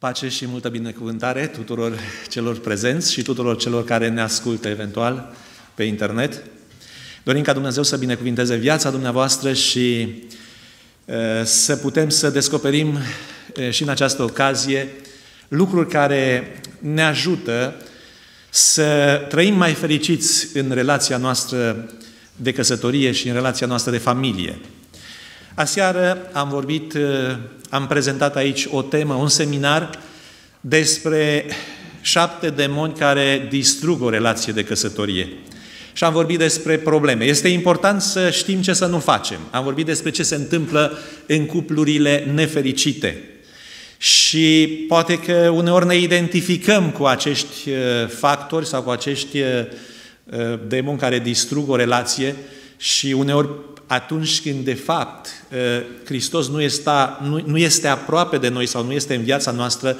Pace și multă binecuvântare tuturor celor prezenți și tuturor celor care ne ascultă eventual pe internet. Dorim ca Dumnezeu să binecuvinteze viața dumneavoastră și să putem să descoperim și în această ocazie lucruri care ne ajută să trăim mai fericiți în relația noastră de căsătorie și în relația noastră de familie. Aseară am vorbit, uh, am prezentat aici o temă, un seminar despre șapte demoni care distrug o relație de căsătorie. Și am vorbit despre probleme. Este important să știm ce să nu facem. Am vorbit despre ce se întâmplă în cuplurile nefericite. Și poate că uneori ne identificăm cu acești uh, factori sau cu acești uh, demoni care distrug o relație și uneori atunci când, de fapt, ă, Hristos nu, este, nu, este aproape de noi sau nu este în viața noastră,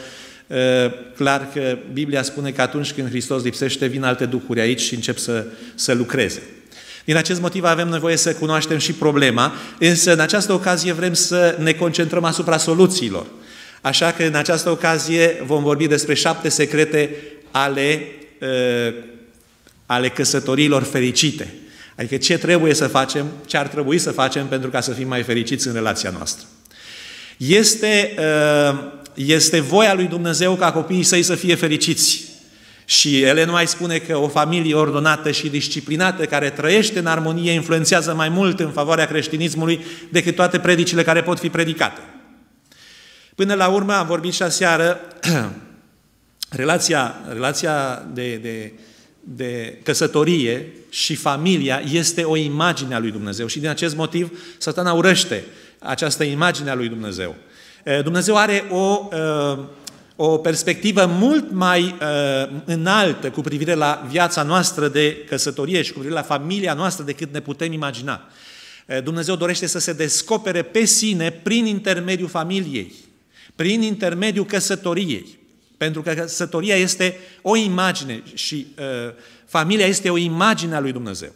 ă, clar că Biblia spune că atunci când Hristos lipsește, vin alte duhuri aici și încep să, să lucreze. Din acest motiv avem nevoie să cunoaștem și problema, însă în această ocazie vrem să ne concentrăm asupra soluțiilor. Așa că în această ocazie vom vorbi despre șapte secrete ale, ă, ale căsătorilor fericite. Adică ce trebuie să facem, ce ar trebui să facem pentru ca să fim mai fericiți în relația noastră. Este, uh, este voia lui Dumnezeu ca copiii săi să fie fericiți. Și nu mai spune că o familie ordonată și disciplinată care trăiește în armonie influențează mai mult în favoarea creștinismului decât toate predicile care pot fi predicate. Până la urmă am vorbit și aseară relația, relația de, de, de căsătorie și familia este o imagine a lui Dumnezeu și din acest motiv satana urăște această imagine a lui Dumnezeu. Dumnezeu are o, o perspectivă mult mai înaltă cu privire la viața noastră de căsătorie și cu privire la familia noastră decât ne putem imagina. Dumnezeu dorește să se descopere pe sine prin intermediul familiei, prin intermediul căsătoriei. Pentru că căsătoria este o imagine și uh, familia este o imagine a lui Dumnezeu.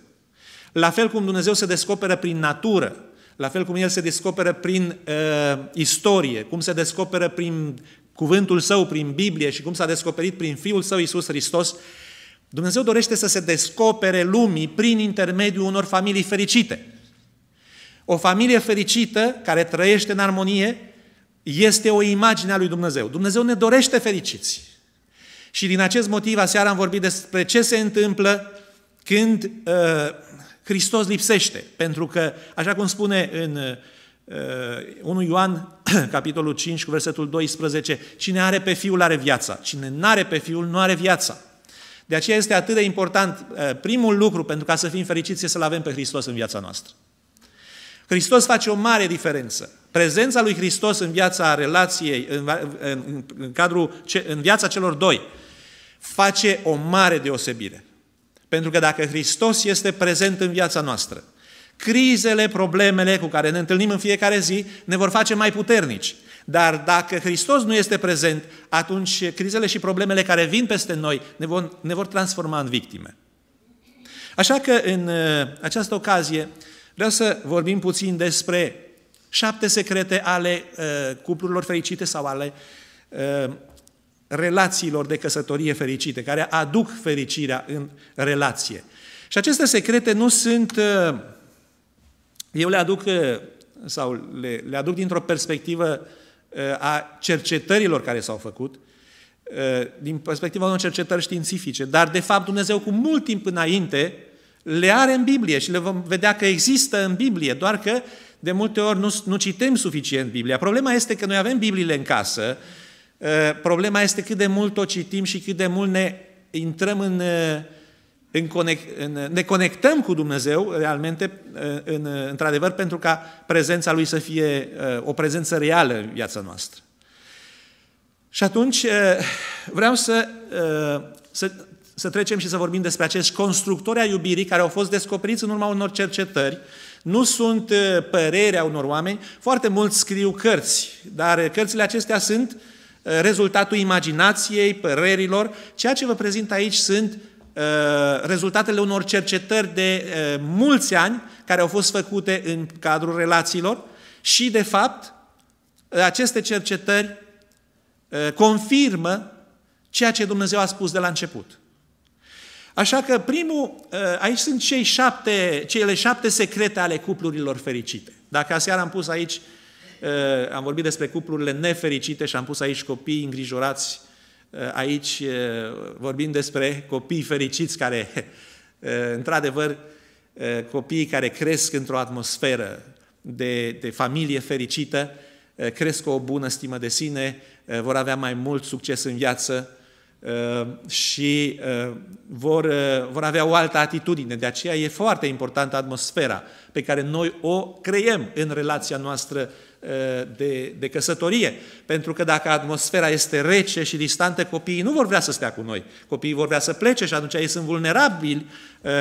La fel cum Dumnezeu se descoperă prin natură, la fel cum El se descoperă prin uh, istorie, cum se descoperă prin cuvântul Său, prin Biblie și cum s-a descoperit prin Fiul Său, Isus Hristos, Dumnezeu dorește să se descopere lumii prin intermediul unor familii fericite. O familie fericită, care trăiește în armonie, este o imagine a lui Dumnezeu. Dumnezeu ne dorește fericiți. Și din acest motiv, aseară am vorbit despre ce se întâmplă când uh, Hristos lipsește. Pentru că, așa cum spune în uh, 1 Ioan, capitolul 5, cu versetul 12, cine are pe Fiul are viața, cine nu are pe Fiul nu are viața. De aceea este atât de important, uh, primul lucru pentru ca să fim fericiți este să-L avem pe Hristos în viața noastră. Hristos face o mare diferență. Prezența lui Hristos în viața relației, în, în, în, cadrul, în viața celor doi, face o mare deosebire. Pentru că dacă Hristos este prezent în viața noastră, crizele, problemele cu care ne întâlnim în fiecare zi ne vor face mai puternici. Dar dacă Hristos nu este prezent, atunci crizele și problemele care vin peste noi ne vor, ne vor transforma în victime. Așa că în uh, această ocazie Vreau să vorbim puțin despre șapte secrete ale uh, cuplurilor fericite sau ale uh, relațiilor de căsătorie fericite, care aduc fericirea în relație. Și aceste secrete nu sunt, uh, eu le aduc, uh, sau le, le aduc dintr-o perspectivă uh, a cercetărilor care s-au făcut, uh, din perspectiva unor cercetări științifice, dar de fapt Dumnezeu cu mult timp înainte le are în Biblie și le vom vedea că există în Biblie, doar că de multe ori nu, nu citim suficient Biblia. Problema este că noi avem Bibliile în casă, ă, problema este cât de mult o citim și cât de mult ne intrăm în, ă, în, conect, în ă, ne conectăm cu Dumnezeu realmente, în, într-adevăr, pentru ca prezența Lui să fie o prezență reală în viața noastră. Și atunci vreau să, să să trecem și să vorbim despre acești constructori ai iubirii care au fost descoperiți în urma unor cercetări. Nu sunt uh, părerea unor oameni, foarte mulți scriu cărți, dar uh, cărțile acestea sunt uh, rezultatul imaginației, părerilor. Ceea ce vă prezint aici sunt rezultatele unor cercetări de mulți ani care au fost făcute în cadrul relațiilor și, de fapt, aceste cercetări confirmă ceea ce Dumnezeu a spus de la început. Așa că primul, eh, aici sunt cei șapte, cele șapte secrete ale cuplurilor fericite. Dacă aseară am pus aici, eh, am vorbit despre cuplurile nefericite și am pus aici copii îngrijorați, eh, aici vorbim despre copii fericiți care, într-adevăr, copiii care cresc într-o atmosferă de, de familie fericită, cresc cu o bună stimă de sine, vor avea mai mult succes în viață, Ehm, și ehm, vor, ehm, vor avea o altă atitudine. De aceea e foarte importantă atmosfera pe care noi o creiem în relația noastră de, de căsătorie. Pentru că dacă atmosfera este rece și distantă, copiii nu vor vrea să stea cu noi. Copiii vor vrea să plece și atunci ei sunt vulnerabili,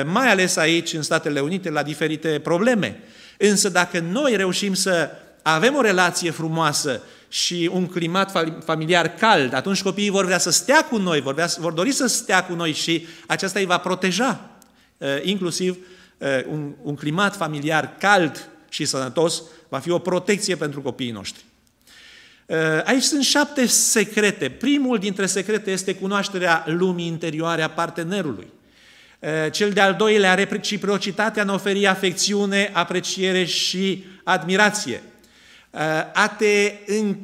mai ales aici, în Statele Unite, la diferite probleme. Însă dacă noi reușim să avem o relație frumoasă și un climat familiar cald, atunci copiii vor vrea să stea cu noi, vor, vrea, vor dori să stea cu noi și aceasta îi va proteja, uh, inclusiv uh, un, un climat familiar cald și sănătos va fi o protecție pentru copiii noștri. Uh, aici sunt șapte secrete. Primul dintre secrete este cunoașterea lumii interioare a partenerului. Cel de-al doilea, reciprocitatea în oferi afecțiune, apreciere și admirație a te, în,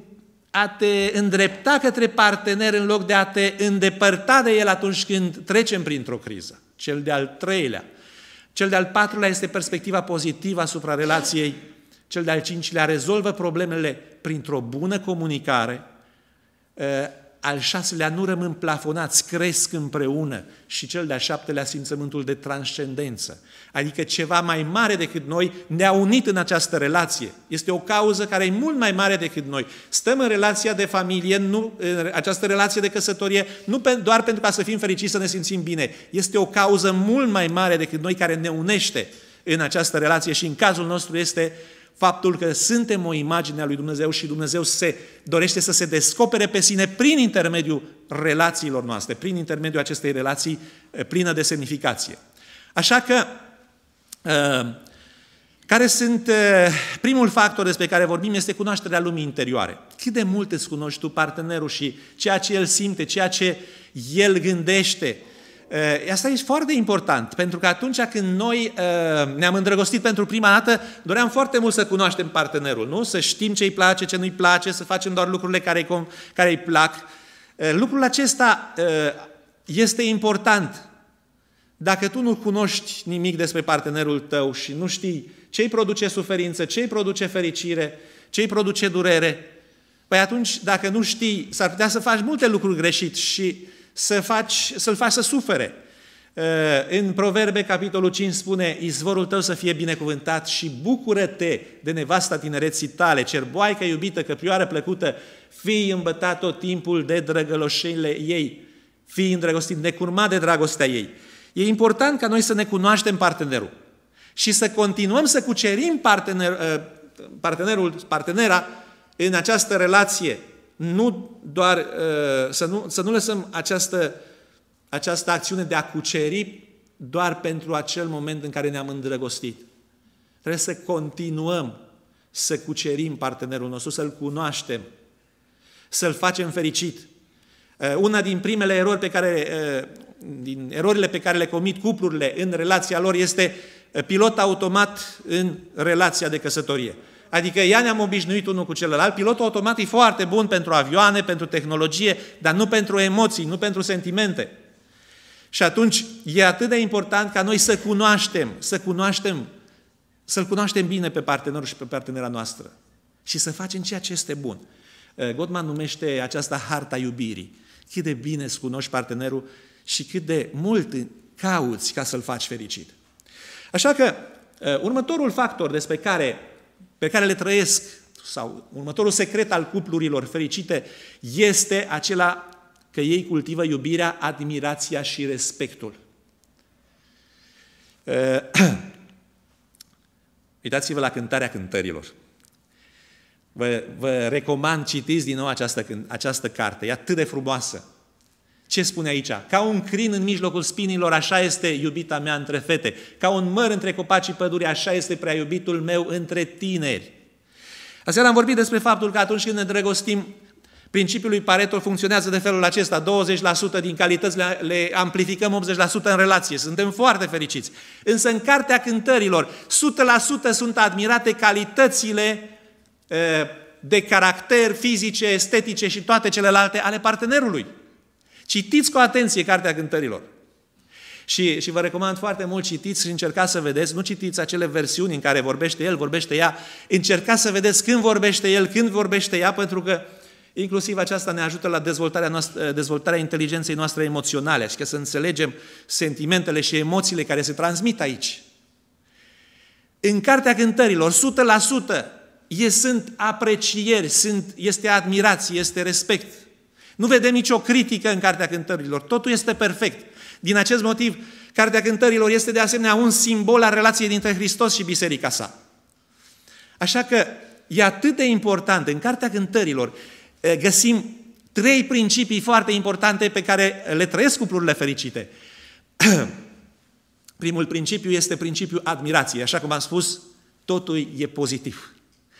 a te îndrepta către partener în loc de a te îndepărta de el atunci când trecem printr-o criză. Cel de-al treilea. Cel de-al patrulea este perspectiva pozitivă asupra relației. Cel de-al cincilea rezolvă problemele printr-o bună comunicare. Eh, al șaselea nu rămân plafonați, cresc împreună și cel de-a șaptelea simțământul de transcendență. Adică ceva mai mare decât noi ne-a unit în această relație. Este o cauză care e mult mai mare decât noi. Stăm în relația de familie, nu, în această relație de căsătorie, nu pe, doar pentru ca să fim fericiți, să ne simțim bine. Este o cauză mult mai mare decât noi care ne unește în această relație și în cazul nostru este uh, faptul că suntem o imagine a lui Dumnezeu și Dumnezeu se dorește să se descopere pe sine prin intermediul relațiilor noastre, prin intermediul acestei relații eh, plină de semnificație. Așa că, eh, care sunt eh, primul factor despre care vorbim este cunoașterea lumii interioare. Cât de mult îți cunoști tu partenerul și ceea ce el simte, ceea ce el gândește, Eh, asta e foarte important, pentru că atunci când noi eh, ne-am îndrăgostit pentru prima dată, doream foarte mult să cunoaștem partenerul, nu? Să știm ce îi place, ce nu-i place, să facem doar lucrurile care îi, care îi plac. Eh, lucrul acesta este important. Dacă tu nu cunoști nimic despre partenerul tău și nu știi ce îi produce suferință, ce îi produce fericire, ce îi produce durere, păi atunci, dacă nu știi, s-ar putea să faci multe lucruri greșit și uh, să faci, să-l faci să sufere. Eh, în Proverbe, capitolul 5, spune, izvorul tău să fie binecuvântat și bucură-te de nevasta tinereții tale, cerboaică iubită, căprioară plăcută, fii îmbătat tot timpul de drăgăloșele ei, fii îndrăgostit, necurmat de dragostea ei. E important ca noi să ne cunoaștem partenerul și să continuăm să cucerim partener, eh, partenerul, partenera în această relație nu doar uh, să nu, să nu lăsăm această, această acțiune de a cuceri doar pentru acel moment în care ne-am îndrăgostit. Trebuie să continuăm să cucerim partenerul nostru, să-l cunoaștem, să-l facem fericit. Uh, una din primele erori pe care, uh, din erorile pe care le comit cuplurile în relația lor este pilot automat în relația de căsătorie. Adică ea ne-am obișnuit unul cu celălalt. Pilotul automat e foarte bun pentru avioane, pentru tehnologie, dar nu pentru emoții, nu pentru sentimente. Și atunci e atât de important ca noi să cunoaștem, să cunoaștem, să-l cunoaștem bine pe partenerul și pe partenera noastră și să facem ceea ce este bun. Eh, Gottman numește aceasta harta iubirii. Cât de bine îți cunoști partenerul și cât de mult cauți ca să-l faci fericit. Așa că eh, următorul factor despre care pe care le trăiesc, sau următorul secret al cuplurilor fericite, este acela că ei cultivă iubirea, admirația și respectul. Eh, uitați-vă la cântarea cântărilor. Vă, vă recomand, citiți din nou această, această carte, e atât de frumoasă. Ce spune aici? Ca un crin în mijlocul spinilor, așa este iubita mea între fete. Ca un măr între copacii pădurii, așa este prea iubitul meu între tineri. Aseară am vorbit despre faptul că atunci când ne drăgostim, principiul lui Pareto funcționează de felul acesta. 20% din calități le, le amplificăm 80% în relație. Suntem foarte fericiți. Însă în Cartea Cântărilor, 100% sunt admirate calitățile eh, de caracter, fizice, estetice și toate celelalte ale partenerului. Citiți cu atenție Cartea Cântărilor. Și, și vă recomand foarte mult, citiți și încercați să vedeți, nu citiți acele versiuni în care vorbește el, vorbește ea, încercați să vedeți când vorbește el, când vorbește ea, pentru că inclusiv aceasta ne ajută la dezvoltarea, noastră, dezvoltarea inteligenței noastre emoționale și că să înțelegem sentimentele și emoțiile care se transmit aici. În Cartea Cântărilor, 100%, e, sunt aprecieri, sunt, este admirație, este respect nu vedem nicio critică în Cartea Cântărilor. Totul este perfect. Din acest motiv, Cartea Cântărilor este de asemenea un simbol al relației dintre Hristos și biserica sa. Așa că e atât de important. În Cartea Cântărilor găsim trei principii foarte importante pe care le trăiesc cuplurile fericite. Primul principiu este principiul admirației. Așa cum am spus, totul e pozitiv.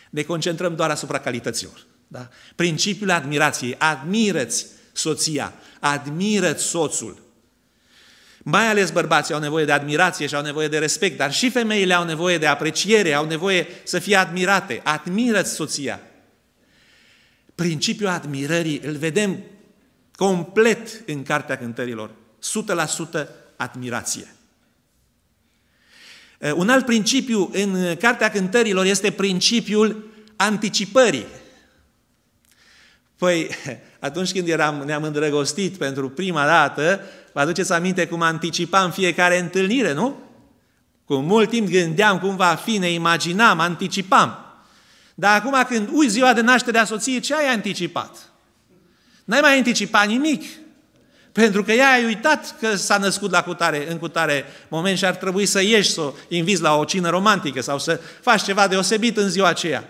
Ne concentrăm doar asupra calităților. Da? Principiul admirației. Admirăți soția, admirăți soțul. Mai ales bărbații au nevoie de admirație și au nevoie de respect, dar și femeile au nevoie de apreciere, au nevoie să fie admirate. Admirăți soția. Principiul admirării îl vedem complet în Cartea Cântărilor. 100% admirație. Uh, un alt principiu în Cartea Cântărilor este principiul anticipării. Păi, atunci când eram, ne-am îndrăgostit pentru prima dată, vă aduceți aminte cum anticipam fiecare întâlnire, nu? Cu mult timp gândeam cum va fi, ne imaginam, anticipam. Dar acum când ui ziua de naștere a soției, ce ai anticipat? N-ai mai anticipat nimic. Pentru că ea ai uitat că s-a născut la cutare, în cutare moment și ar trebui să ieși, să o invizi la o cină romantică sau să faci ceva deosebit în ziua aceea.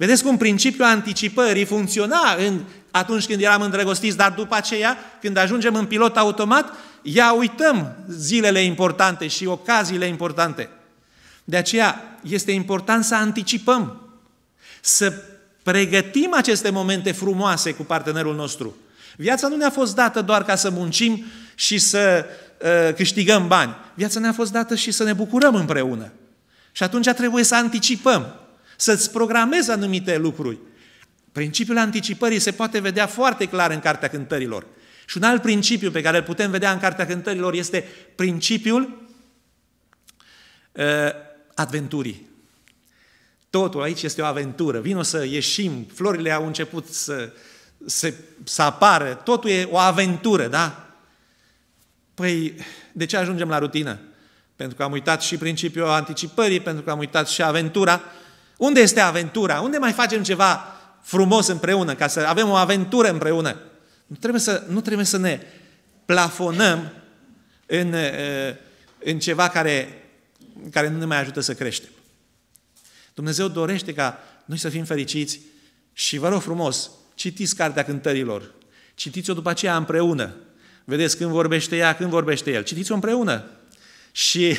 Vedeți cum principiul anticipării funcționa în, atunci când eram îndrăgostiți, dar după aceea, când ajungem în pilot automat, ia uităm zilele importante și ocaziile importante. De aceea este important să anticipăm, să pregătim aceste momente frumoase cu partenerul nostru. Viața nu ne-a fost dată doar ca să muncim și să uh, câștigăm bani. Viața ne-a fost dată și să ne bucurăm împreună. Și atunci trebuie să anticipăm să-ți programezi anumite lucruri. Principiul anticipării se poate vedea foarte clar în Cartea Cântărilor. Și un alt principiu pe care îl putem vedea în Cartea Cântărilor este principiul uh, adventurii. Totul aici este o aventură. Vino să ieșim, florile au început să, să, să apară, totul e o aventură, da? Păi, de ce ajungem la rutină? Pentru că am uitat și principiul anticipării, pentru că am uitat și aventura, unde este aventura? Unde mai facem ceva frumos împreună, ca să avem o aventură împreună? Nu trebuie să, nu trebuie să ne plafonăm în, uh, în ceva care, care nu ne mai ajută să creștem. Dumnezeu dorește ca noi să fim fericiți și vă rog frumos, citiți Cartea Cântărilor, citiți-o după aceea împreună, vedeți când vorbește ea, când vorbește el, citiți-o împreună și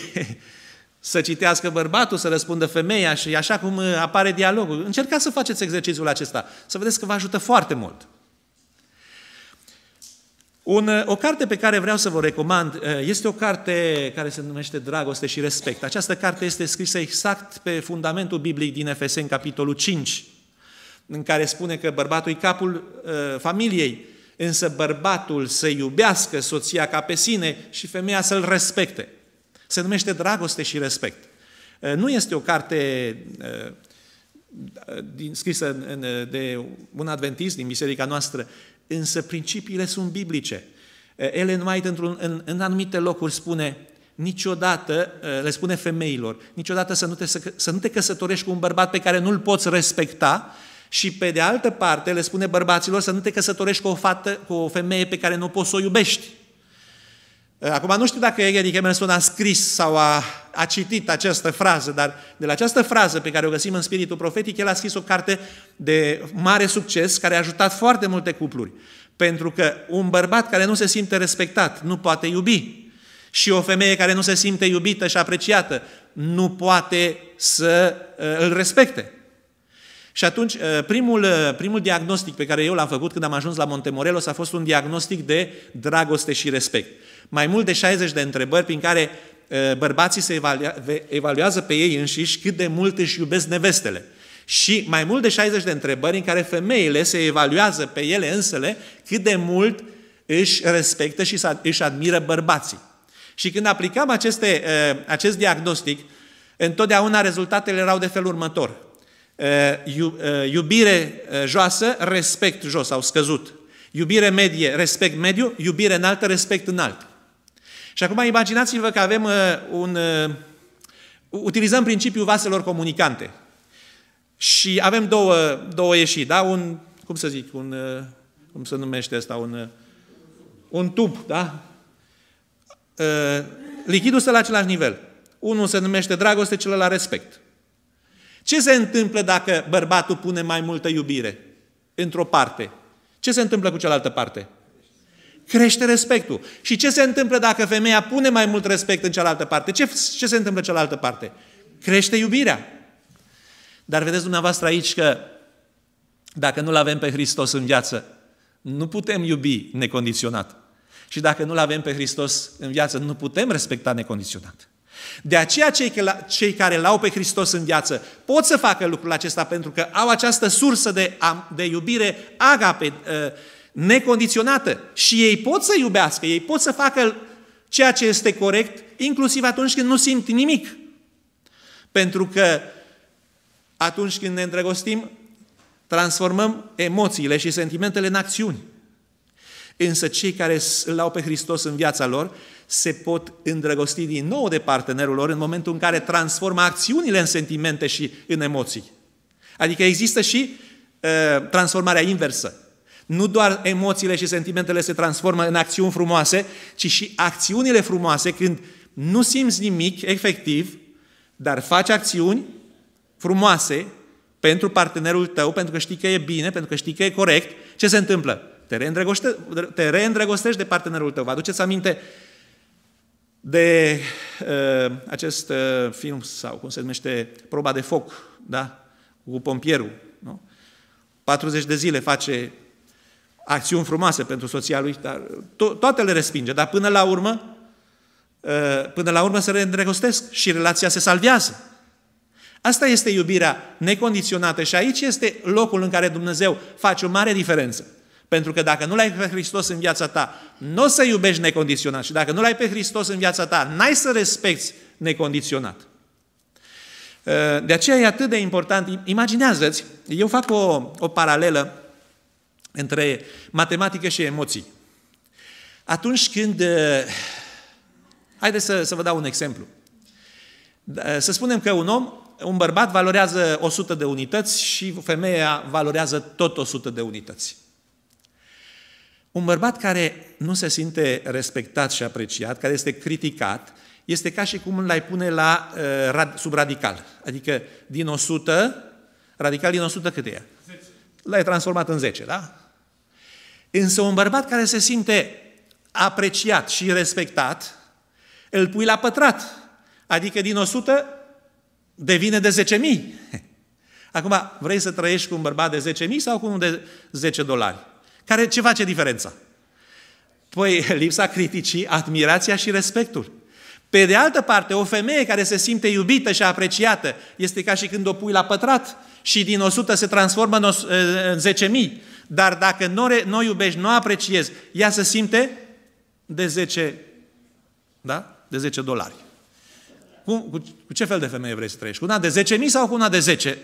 să citească bărbatul, să răspundă femeia și așa cum uh, apare dialogul. Încercați să faceți exercițiul acesta, să vedeți că vă ajută foarte mult. Un, uh, o carte pe care vreau să vă recomand uh, este o carte care se numește Dragoste și Respect. Această carte este scrisă exact pe fundamentul biblic din Efeseni, capitolul 5, în care spune că bărbatul e capul uh, familiei, însă bărbatul să iubească soția ca pe sine și femeia să-l respecte se numește Dragoste și respect. Uh, nu este o carte uh, uh, scrisă de un adventist din biserica noastră, însă principiile sunt biblice. Ellen White, într-un, în, în anumite locuri, spune niciodată, le spune femeilor, niciodată să nu, te, să, să nu te căsătorești cu un bărbat pe care nu-l poți respecta și pe de altă parte le spune bărbaților să nu te căsătorești cu o fată, cu o femeie pe care nu poți să o iubești. Eh, acum nu știu dacă Eric Emerson a scris sau a, a citit această frază, dar de la această frază pe care o găsim în spiritul profetic, el a scris o carte de mare succes care a ajutat foarte multe cupluri. Pentru că un bărbat care nu se simte respectat nu poate iubi. Și o femeie care nu se simte iubită și apreciată nu poate să eh, îl respecte. Și atunci, eh, primul, primul diagnostic pe care eu l-am făcut când am ajuns la Montemorelos a fost un diagnostic de dragoste și respect mai mult de 60 de întrebări prin care uh, bărbații se evaluează pe ei înșiși cât de mult își iubesc nevestele. Și mai mult de 60 de întrebări în care femeile se evaluează pe ele însele cât de mult își respectă și își admiră bărbații. Și când aplicam aceste, uh, acest diagnostic, întotdeauna rezultatele erau de felul următor. Uh, iubire joasă, respect jos au scăzut. Iubire medie, respect mediu, iubire înaltă, respect înalt. Și acum imaginați-vă că avem uh, un... Uh, utilizăm principiul vaselor comunicante. Și avem două, două ieșiri, da? Un, cum să zic, un, uh, cum se numește asta, un, un tub, da? Lichidul stă la același nivel. Unul se numește dragoste, celălalt respect. Ce se întâmplă dacă bărbatul pune mai multă iubire într-o parte? Ce se întâmplă cu cealaltă parte? crește respectul. Și ce se întâmplă dacă femeia pune mai mult respect în cealaltă parte? Ce, ce se întâmplă în cealaltă parte? Crește iubirea. Dar vedeți dumneavoastră aici că dacă nu-L avem pe Hristos în viață, nu putem iubi necondiționat. Și dacă nu-L avem pe Hristos în viață, nu putem respecta necondiționat. De aceea cei, care l-au pe Hristos în viață pot să facă lucrul acesta pentru că au această sursă de, de iubire agape, ă, necondiționată. Și ei pot să iubească, ei pot să facă ceea ce este corect, inclusiv atunci când nu simt nimic. Pentru că atunci când ne îndrăgostim, transformăm emoțiile și sentimentele în acțiuni. Însă cei care îl au pe Hristos în viața lor se pot îndrăgosti din nou de partenerul lor în momentul în care transformă acțiunile în sentimente și în emoții. Adică există și uh, transformarea inversă. Nu doar emoțiile și sentimentele se transformă în acțiuni frumoase, ci și acțiunile frumoase, când nu simți nimic efectiv, dar faci acțiuni frumoase pentru partenerul tău, pentru că știi că e bine, pentru că știi că e corect, ce se întâmplă? Te, reîndrăgoste, te reîndrăgostești de partenerul tău. Vă aduceți aminte de uh, acest uh, film, sau cum se numește, Proba de foc, da? Cu pompierul, nu? 40 de zile face acțiuni frumoase pentru soția lui, dar to- toate le respinge, dar până la urmă, ă, până la urmă se reîndrăgostesc și relația se salvează. Asta este iubirea necondiționată și aici este locul în care Dumnezeu face o mare diferență. Pentru că dacă nu l-ai pe Hristos în viața ta, nu o să iubești necondiționat. Și dacă nu l-ai pe Hristos în viața ta, n-ai să respecti necondiționat. Ă, de aceea e atât de important. Imaginează-ți, eu fac o, o paralelă între matematică și emoții. Atunci când... Eh, haideți să, să vă dau un exemplu. Da, eh, să spunem că un om, un bărbat valorează 100 de unități și femeia valorează tot 100 de unități. Un bărbat care nu se simte respectat și apreciat, care este criticat, este ca și cum l-ai pune la, eh, sub radical. Adică din 100, radical din 100 câte e? L-ai transformat în 10, da? Însă un bărbat care se simte apreciat și respectat, îl pui la pătrat. Adică din 100 devine de 10.000. Acum, vrei să trăiești cu un bărbat de 10.000 sau cu unul de 10 dolari? Care, ce face diferența? Păi lipsa criticii, admirația și respectul. Pe de altă parte, o femeie care se simte iubită și apreciată este ca și când o pui la pătrat și din 100 se transformă în 10.000. Dar dacă nu, nu iubești, nu apreciezi, ea se simte de 10, da? de 10 dolari. Cu, cu, cu ce fel de femeie vrei să trăiești? Cu una de 10.000 sau cu una de 10?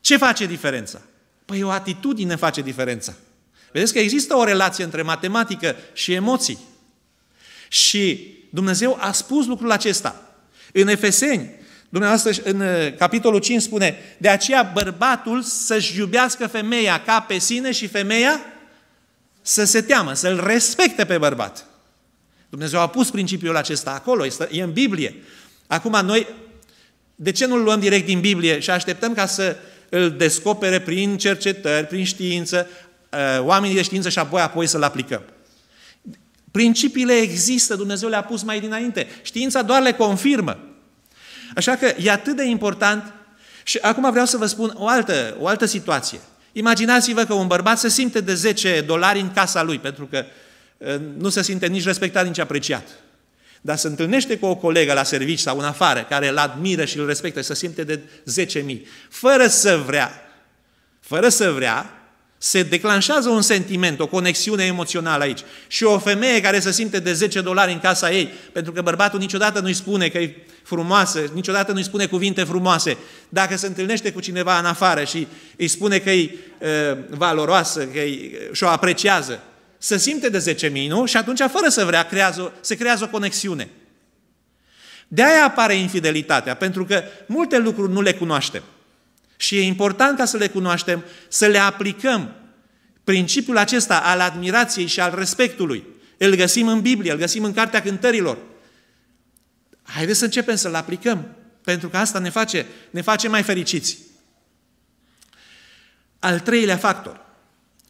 Ce face diferența? Păi o atitudine face diferența. Vedeți că există o relație între matematică și emoții. Și Dumnezeu a spus lucrul acesta. În Efeseni, Dumneavoastră, în uh, capitolul 5 spune, de aceea bărbatul să-și iubească femeia ca pe sine și femeia să se teamă, să-l respecte pe bărbat. Dumnezeu a pus principiul acesta acolo, e în Biblie. Acum noi, de ce nu-l luăm direct din Biblie și așteptăm ca să îl descopere prin cercetări, prin știință, uh, oamenii de știință și apoi, apoi să-l aplicăm? Principiile există, Dumnezeu le-a pus mai dinainte. Știința doar le confirmă. Așa că e atât de important. Și acum vreau să vă spun o altă, o altă situație. Imaginați-vă că un bărbat se simte de 10 dolari în casa lui, pentru că uh, nu se simte nici respectat, nici apreciat. Dar se întâlnește cu o colegă la servici sau în afară, care îl admiră și îl respectă, se simte de 10.000. Fără să vrea, fără să vrea, se declanșează un sentiment, o conexiune emoțională aici. Și o femeie care se simte de 10 dolari în casa ei, pentru că bărbatul niciodată nu-i spune că e frumoasă, niciodată nu-i spune cuvinte frumoase. Dacă se întâlnește cu cineva în afară și îi spune că e valoroasă că și o apreciază, se simte de 10 nu? Și atunci, fără să vrea, creează, se creează o conexiune. De aia apare infidelitatea, pentru că multe lucruri nu le cunoaștem. Și e important ca să le cunoaștem, să le aplicăm. Principiul acesta al admirației și al respectului, îl găsim în Biblie, îl găsim în Cartea Cântărilor. Haideți să începem să-l aplicăm, pentru că asta ne face, ne face mai fericiți. Al treilea factor.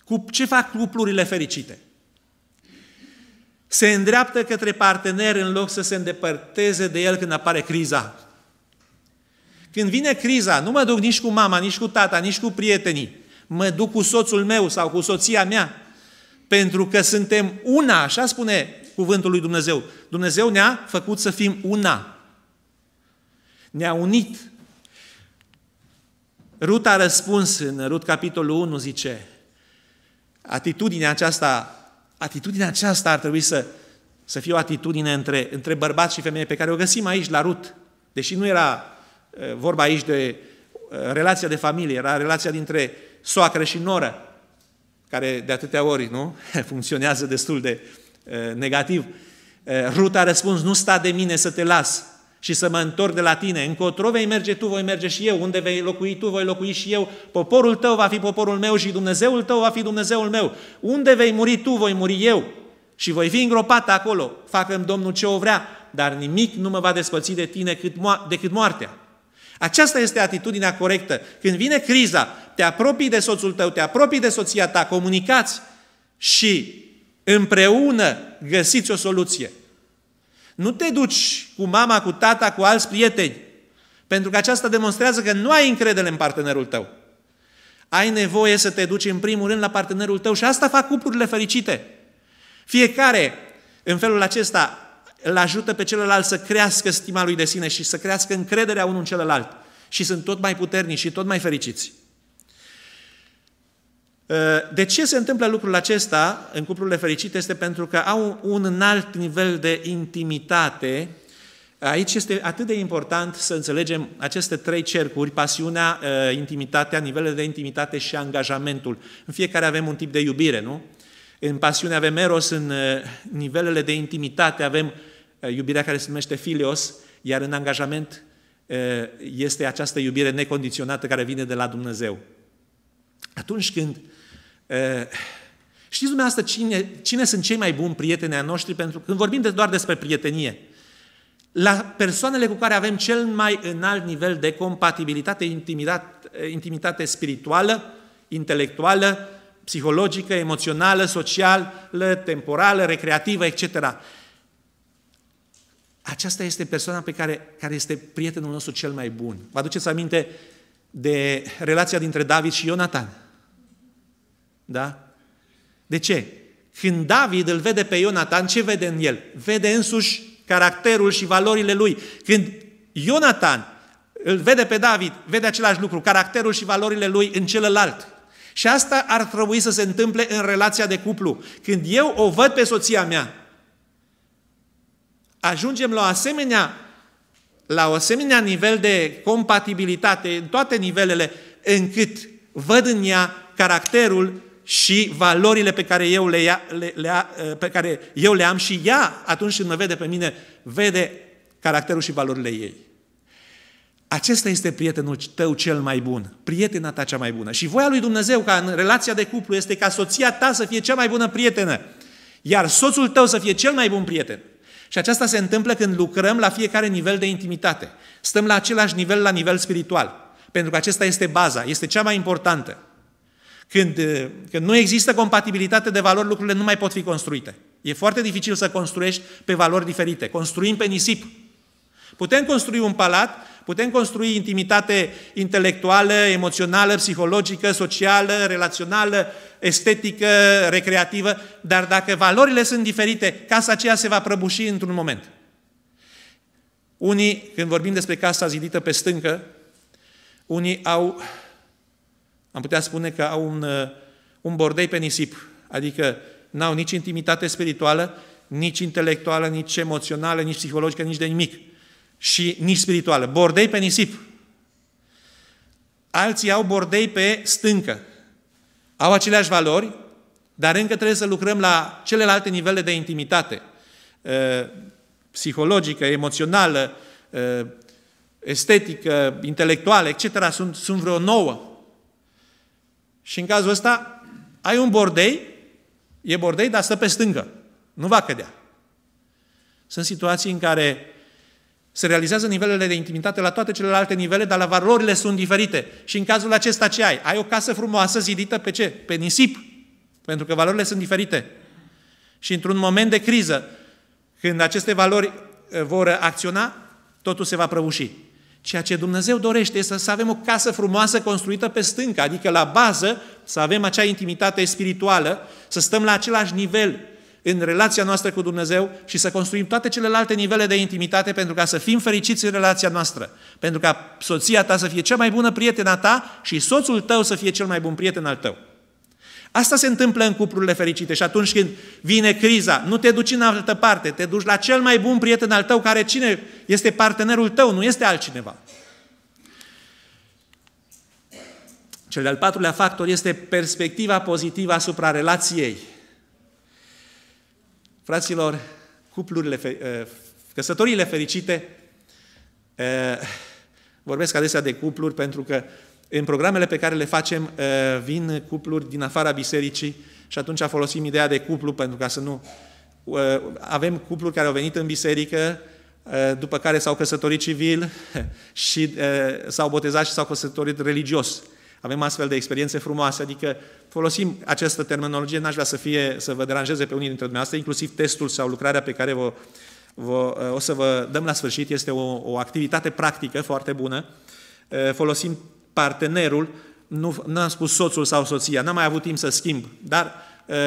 Cu ce fac cuplurile fericite? Se îndreaptă către partener în loc să se îndepărteze de el când apare criza. Când vine criza, nu mă duc nici cu mama, nici cu tata, nici cu prietenii. Mă duc cu soțul meu sau cu soția mea. Pentru că suntem una, așa spune cuvântul lui Dumnezeu. Dumnezeu ne-a făcut să fim una. Ne-a unit. Rut a răspuns în Rut capitolul 1, zice, atitudinea aceasta, atitudinea aceasta ar trebui să, să fie o atitudine între, între bărbați și femeie pe care o găsim aici la Rut. Deși nu era Eh, vorba aici de eh, relația de familie, era relația dintre soacră și noră, care de atâtea ori nu funcționează destul de eh, negativ. Ruta a răspuns, nu sta de mine să te las și să mă întorc de la tine. Încotro vei merge tu, voi merge și eu. Unde vei locui tu, voi locui și eu. Poporul tău va fi poporul meu și Dumnezeul tău va fi Dumnezeul meu. Unde vei muri tu, voi muri eu. Și voi fi îngropat acolo. Facă-mi Domnul ce o vrea, dar nimic nu mă va despăți de tine decât moartea. Aceasta este atitudinea corectă. Când vine criza, te apropii de soțul tău, te apropii de soția ta, comunicați și împreună găsiți o soluție. Nu te duci cu mama, cu tata, cu alți prieteni, pentru că aceasta demonstrează că nu ai încredere în partenerul tău. Ai nevoie să te duci în primul rând la partenerul tău și asta fac cuplurile fericite. Fiecare, în felul acesta, îl ajută pe celălalt să crească stima lui de sine și să crească încrederea unul în celălalt. Și sunt tot mai puternici și tot mai fericiți. Ă, de ce se întâmplă lucrul acesta în cuplurile fericite? Este pentru că au un înalt nivel de intimitate. Aici este atât de important să înțelegem aceste trei cercuri, pasiunea, ă, intimitatea, nivelele de intimitate și angajamentul. În fiecare avem un tip de iubire, nu? În pasiune avem eros, în ă, nivelele de intimitate avem uh, Eh, iubirea care se numește filios, iar în angajament eh, este această iubire necondiționată care vine de la Dumnezeu. Atunci când eh, Știți dumneavoastră cine, cine sunt cei mai buni prieteni ai noștri? Pentru că când vorbim de, doar despre prietenie, la persoanele cu care avem cel mai înalt nivel de compatibilitate, intimitate, intimitate spirituală, intelectuală, psihologică, emoțională, socială, temporală, recreativă, etc. Aceasta este persoana pe care, care este prietenul nostru cel mai bun. Vă aduceți aminte de relația dintre David și Ionatan? Da? De ce? Când David îl vede pe Ionatan, ce vede în el? Vede însuși caracterul și valorile lui. Când Ionatan îl vede pe David, vede același lucru, caracterul și valorile lui în celălalt. Și asta ar trebui să se întâmple în relația de cuplu. Când eu o văd pe soția mea, ajungem la o asemenea, la o asemenea nivel de compatibilitate în toate nivelele, încât văd în ea caracterul și valorile pe care eu le, ia, le, le, ă, pe care eu le am și ea, atunci când mă vede pe mine, vede caracterul și valorile ei. Acesta este prietenul tău cel mai bun, prietena ta cea mai bună. Și voia lui Dumnezeu ca în relația de cuplu este ca soția ta să fie cea mai bună prietenă, iar soțul tău să fie cel mai bun prieten. Și aceasta se întâmplă când lucrăm la fiecare nivel de intimitate. Stăm la același nivel, la nivel spiritual. Pentru că acesta este baza, este cea mai importantă. Când, uh, când nu există compatibilitate de valori, lucrurile nu mai pot fi construite. E foarte dificil să construiești pe valori diferite. Construim pe nisip. Putem construi un palat Putem construi intimitate intelectuală, emoțională, psihologică, socială, relațională, estetică, recreativă, dar dacă valorile sunt diferite, casa aceea se va prăbuși într-un moment. Unii, când vorbim despre casa zidită pe stâncă, unii au, am putea spune că au un, uh, un bordei pe nisip, adică n-au nici intimitate spirituală, nici intelectuală, nici emoțională, nici psihologică, nici de nimic și nici spirituală. Bordei pe nisip. Alții au bordei pe stâncă. Au aceleași valori, dar încă trebuie să lucrăm la celelalte nivele de intimitate. Psihologică, emoțională, estetică, intelectuală, etc. Sunt, sunt vreo nouă. Și în cazul ăsta ai un bordei, e bordei, dar stă pe stâncă. Nu va cădea. Sunt situații în care se realizează nivelele de intimitate la toate celelalte nivele, dar la valorile sunt diferite. Și în cazul acesta ce ai? Ai o casă frumoasă zidită pe ce? Pe nisip. Pentru că valorile sunt diferite. Și într-un moment de criză, când aceste valori eh, vor acționa, totul se va prăbuși. Ceea ce Dumnezeu dorește este să avem o casă frumoasă construită pe stâncă, adică la bază să avem acea intimitate spirituală, să stăm la același nivel în relația noastră cu Dumnezeu și să construim toate celelalte nivele de intimitate pentru ca să fim fericiți în relația noastră. Pentru ca soția ta să fie cea mai bună prietena ta și soțul tău să fie cel mai bun prieten al tău. Asta se întâmplă în cuplurile fericite și atunci când vine criza, nu te duci în altă parte, te duci la cel mai bun prieten al tău, care cine este partenerul tău, nu este altcineva. Cel de-al patrulea factor este perspectiva pozitivă asupra relației. Fraților, cuplurile, eh, căsătoriile fericite, eh, vorbesc adesea de cupluri pentru că în programele pe care le facem eh, vin cupluri din afara bisericii și atunci folosim ideea de cuplu pentru ca să nu... Avem cupluri care au venit în biserică, după care s-au căsătorit civil și s-au botezat și s-au căsătorit religios. Avem astfel de experiențe frumoase, adică folosim această terminologie, n-aș vrea să, fie, să vă deranjeze pe unii dintre dumneavoastră, inclusiv testul sau lucrarea pe care vă, vă, o să vă dăm la sfârșit, este o, o activitate practică foarte bună. Folosim partenerul, nu, am spus soțul sau soția, n-am mai avut timp să schimb, dar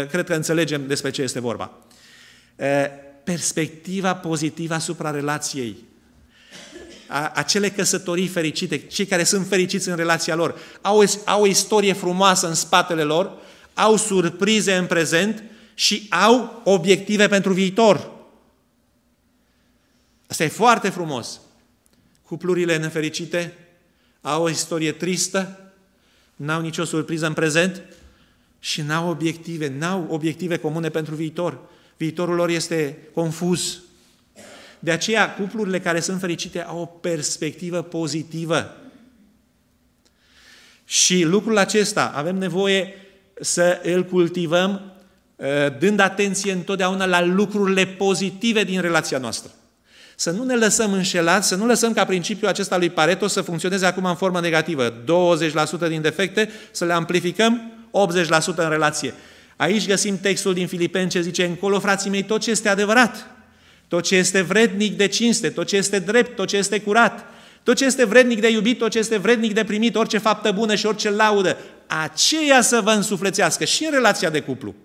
cred că înțelegem despre ce este vorba. Perspectiva pozitivă asupra relației acele căsătorii fericite, cei care sunt fericiți în relația lor, au, au o istorie frumoasă în spatele lor, au surprize în prezent și au obiective pentru viitor. Asta e foarte frumos. Cuplurile nefericite au o istorie tristă, n-au nicio surpriză în prezent și n-au obiective, n-au obiective comune pentru viitor. Viitorul lor este confuz. De aceea, cuplurile care sunt fericite au o perspectivă pozitivă. Și lucrul acesta avem nevoie să îl cultivăm ă, dând atenție întotdeauna la lucrurile pozitive din relația noastră. Să nu ne lăsăm înșelați, să nu lăsăm ca principiul acesta lui Pareto să funcționeze acum în formă negativă. 20% din defecte să le amplificăm, 80% în relație. Aici găsim textul din Filipeni ce zice, încolo, frații mei, tot ce este adevărat, tot ce este vrednic de cinste, tot ce este drept, tot ce este curat, tot ce este vrednic de iubit, tot ce este vrednic de primit, orice faptă bună și orice laudă, aceea să vă însuflețească și în relația de cuplu.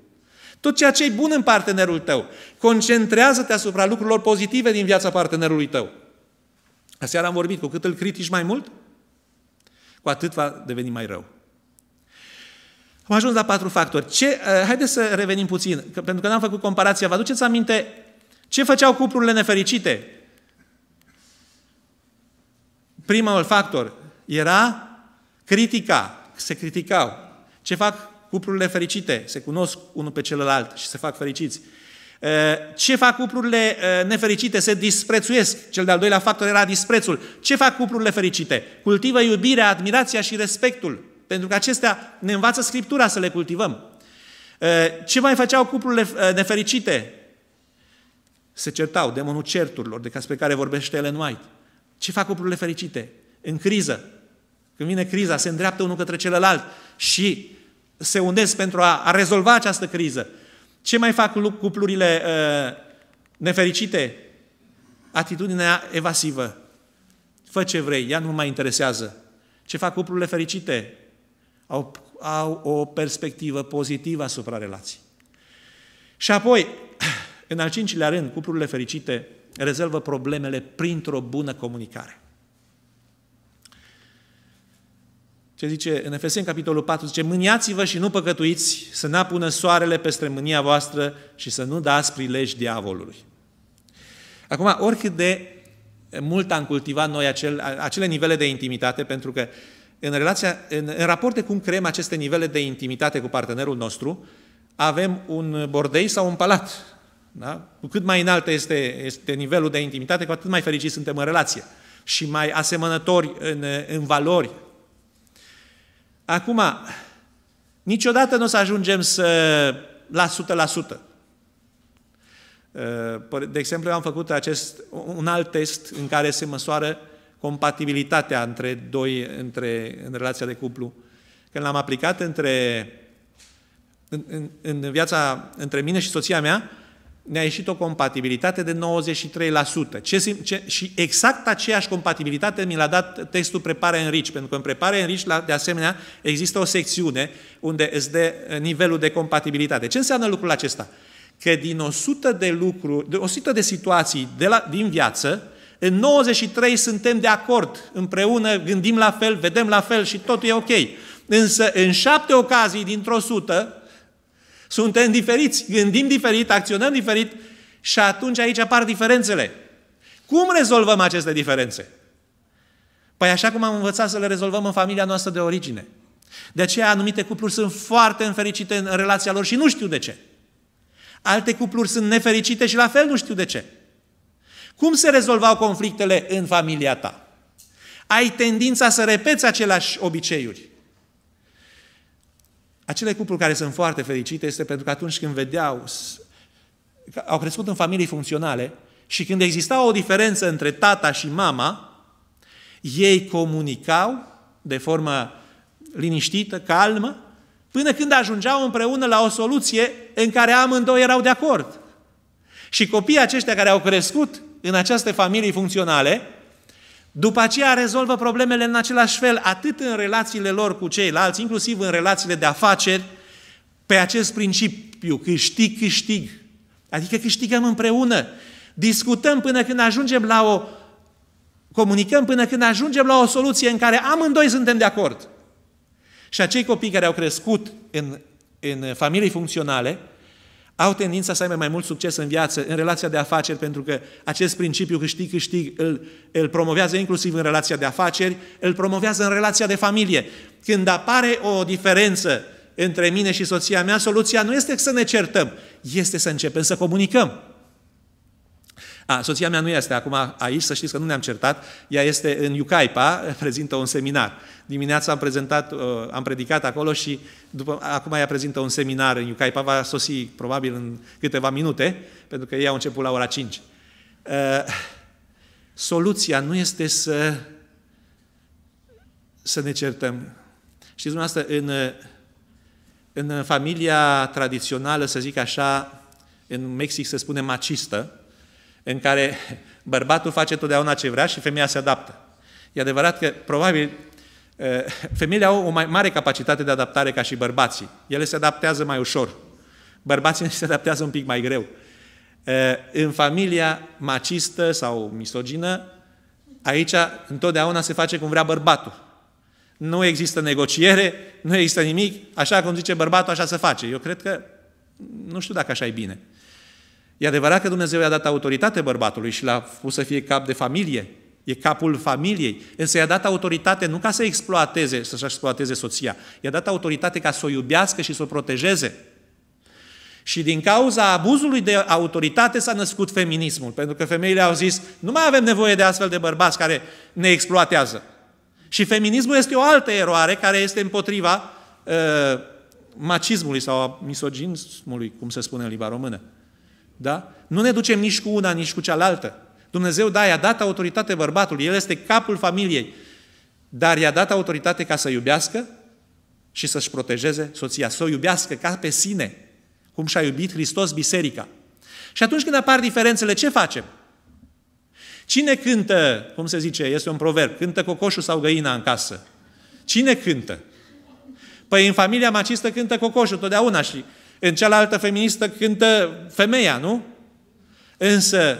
Tot ceea ce e bun în partenerul tău. Concentrează-te asupra lucrurilor pozitive din viața partenerului tău. Aseară am vorbit, cu cât îl critici mai mult, cu atât va deveni mai rău. Am ajuns la patru factori. Ce, eh, haideți să revenim puțin, că, pentru că n-am făcut comparația. Vă aduceți aminte ce făceau cuplurile nefericite? Primul factor era critica. Se criticau. Ce fac cuplurile fericite? Se cunosc unul pe celălalt și se fac fericiți. Ce fac cuplurile nefericite? Se disprețuiesc. Cel de-al doilea factor era disprețul. Ce fac cuplurile fericite? Cultivă iubirea, admirația și respectul. Pentru că acestea ne învață Scriptura să le cultivăm. Ce mai făceau cuplurile nefericite? se certau, demonul certurilor, de despre care vorbește Ellen White. Ce fac cuplurile fericite? În criză. Când vine criza, se îndreaptă unul către celălalt și se unesc pentru a, a rezolva această criză. Ce mai fac cuplurile uh, nefericite? Atitudinea evasivă. Fă ce vrei, ea nu mă mai interesează. Ce fac cuplurile fericite? Au, au o perspectivă pozitivă asupra relației. Și apoi, în al cincilea rând, cuplurile fericite rezolvă problemele printr-o bună comunicare. Ce zice în Efeseni, capitolul 4, zice, mâniați-vă și nu păcătuiți, să n-apună soarele peste mânia voastră și să nu dați prilej diavolului. Acum, oricât de mult am cultivat noi acel, acele nivele de intimitate, pentru că în, relația, în, în raport de cum creăm aceste nivele de intimitate cu partenerul nostru, avem un bordei sau un palat da? Cu cât mai înalt este, este nivelul de intimitate, cu atât mai fericiți suntem în relație și mai asemănători în, în valori. Acum, niciodată nu o să ajungem să, la 100%. Uh, de exemplu, eu am făcut acest, un alt test în care se măsoară compatibilitatea între doi, între, în relația de cuplu. Când l-am aplicat între, în, în, în viața între mine și soția mea, ne-a ieșit o compatibilitate de 93%. Ce, ce, și exact aceeași compatibilitate mi l-a dat textul Prepare în Rich, pentru că în Prepare în Rich, de asemenea, există o secțiune unde îți dă eh, nivelul de compatibilitate. Ce înseamnă lucrul acesta? Că din 100 de lucruri, de 100 de situații de la, din viață, în 93 suntem de acord, împreună gândim la fel, vedem la fel și totul e ok. Însă în șapte ocazii dintr-o sută suntem diferiți, gândim diferit, acționăm diferit și atunci aici apar diferențele. Cum rezolvăm aceste diferențe? Păi așa cum am învățat să le rezolvăm în familia noastră de origine. De aceea anumite cupluri sunt foarte înfericite în relația lor și nu știu de ce. Alte cupluri sunt nefericite și la fel nu știu de ce. Cum se rezolvau conflictele în familia ta? Ai tendința să repeți aceleași obiceiuri. Acele cupluri care sunt foarte fericite este pentru că atunci când vedeau, au crescut în familii funcționale și când exista o diferență între tata și mama, ei comunicau de formă liniștită, calmă, până când ajungeau împreună la o soluție în care amândoi erau de acord. Și copiii aceștia care au crescut în aceste familii funcționale, după aceea rezolvă problemele în același fel, atât în relațiile lor cu ceilalți, inclusiv în relațiile de afaceri, pe acest principiu, câștig, câștig. Adică câștigăm împreună. Discutăm până când ajungem la o... comunicăm până când ajungem la o soluție în care amândoi suntem de acord. Și acei copii care au crescut în, în familii funcționale, au tendința să aibă mai mult succes în viață, în relația de afaceri, pentru că acest principiu câștig-câștig îl, îl promovează inclusiv în relația de afaceri, îl promovează în relația de familie. Când apare o diferență între mine și soția mea, soluția nu este să ne certăm, este să începem să comunicăm. A, soția mea nu este acum aici, să știți că nu ne-am certat, ea este în Iucaipa, prezintă un seminar. Dimineața am prezentat, uh, am predicat acolo și după, acum ea prezintă un seminar în Iucaipa, va sosi probabil în câteva minute, pentru că ei au început la ora 5. Uh, soluția nu este să, să ne certăm. Știți dumneavoastră, în, în familia tradițională, să zic așa, în Mexic se spune macistă, în care bărbatul face totdeauna ce vrea și femeia se adaptă. E adevărat că, probabil, eh, femeile au o mai mare capacitate de adaptare ca și bărbații. Ele se adaptează mai ușor. Bărbații se adaptează un pic mai greu. Eh, în familia macistă sau misogină, aici întotdeauna se face cum vrea bărbatul. Nu există negociere, nu există nimic, așa cum zice bărbatul, așa se face. Eu cred că, nu știu dacă așa e bine. E adevărat că Dumnezeu i-a dat autoritate bărbatului și l-a pus să fie cap de familie, e capul familiei, însă i-a dat autoritate nu ca să exploateze, să-și exploateze soția, i-a dat autoritate ca să o iubească și să o protejeze. Și din cauza abuzului de autoritate s-a născut feminismul, pentru că femeile au zis, nu mai avem nevoie de astfel de bărbați care ne exploatează. Și feminismul este o altă eroare care este împotriva uh, macismului sau misoginismului, cum se spune în limba română. Uh, da? Nu ne ducem nici cu una, nici cu cealaltă. Dumnezeu, da, i-a dat autoritate bărbatului, el este capul familiei, dar i-a dat autoritate ca să iubească și să-și protejeze soția, să o iubească ca pe sine, cum și-a iubit Hristos biserica. Și atunci când apar diferențele, ce facem? Cine cântă, cum se zice, este un proverb, cântă cocoșul sau găina în casă? Cine cântă? Păi în familia macistă cântă cocoșul totdeauna și în cealaltă feministă cântă femeia, nu? Însă,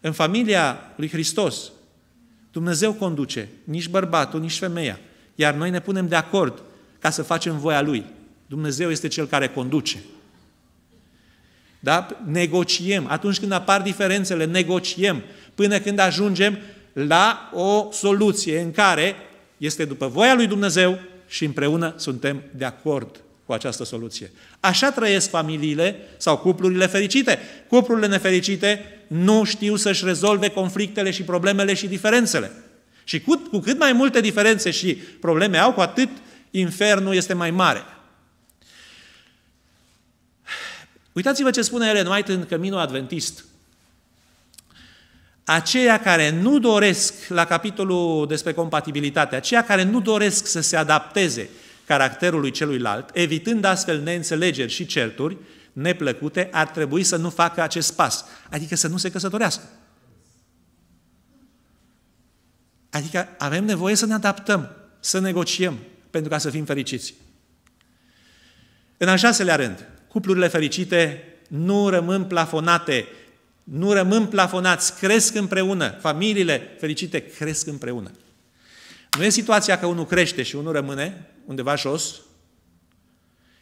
în familia lui Hristos, Dumnezeu conduce, nici bărbatul, nici femeia. Iar noi ne punem de acord ca să facem voia Lui. Dumnezeu este Cel care conduce. Da? Negociem. Atunci când apar diferențele, negociem. Până când ajungem la o soluție în care este după voia lui Dumnezeu și împreună suntem de acord cu această soluție. Așa trăiesc familiile sau cuplurile fericite. Cuplurile nefericite nu știu să-și rezolve conflictele și problemele și diferențele. Și cu, cu cât mai multe diferențe și probleme au, cu atât infernul este mai mare. Uitați-vă ce spune Ellen White în Căminul Adventist. Aceia care nu doresc, la capitolul despre compatibilitate, aceia care nu doresc să se adapteze, caracterului celuilalt, evitând astfel neînțelegeri și certuri neplăcute, ar trebui să nu facă acest pas, adică să nu se căsătorească. Adică avem nevoie să ne adaptăm, să negociem, pentru ca să fim fericiți. În al șaselea rând, cuplurile fericite nu rămân plafonate, nu rămân plafonați, cresc împreună. Familiile fericite cresc împreună. Nu e situația că unul crește și unul rămâne undeva jos,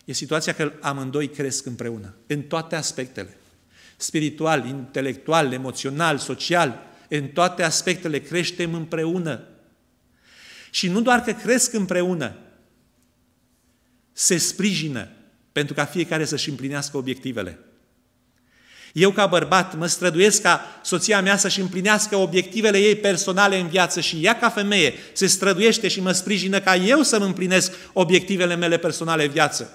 e situația că amândoi cresc împreună, în toate aspectele. Spiritual, intelectual, emoțional, social, în toate aspectele creștem împreună. Și nu doar că cresc împreună, se sprijină pentru ca fiecare să-și împlinească obiectivele. Eu, ca bărbat, mă străduiesc ca soția mea să-și împlinească obiectivele ei personale în viață și ea, ca femeie, se străduiește și mă sprijină ca eu să-mi împlinesc obiectivele mele personale în viață.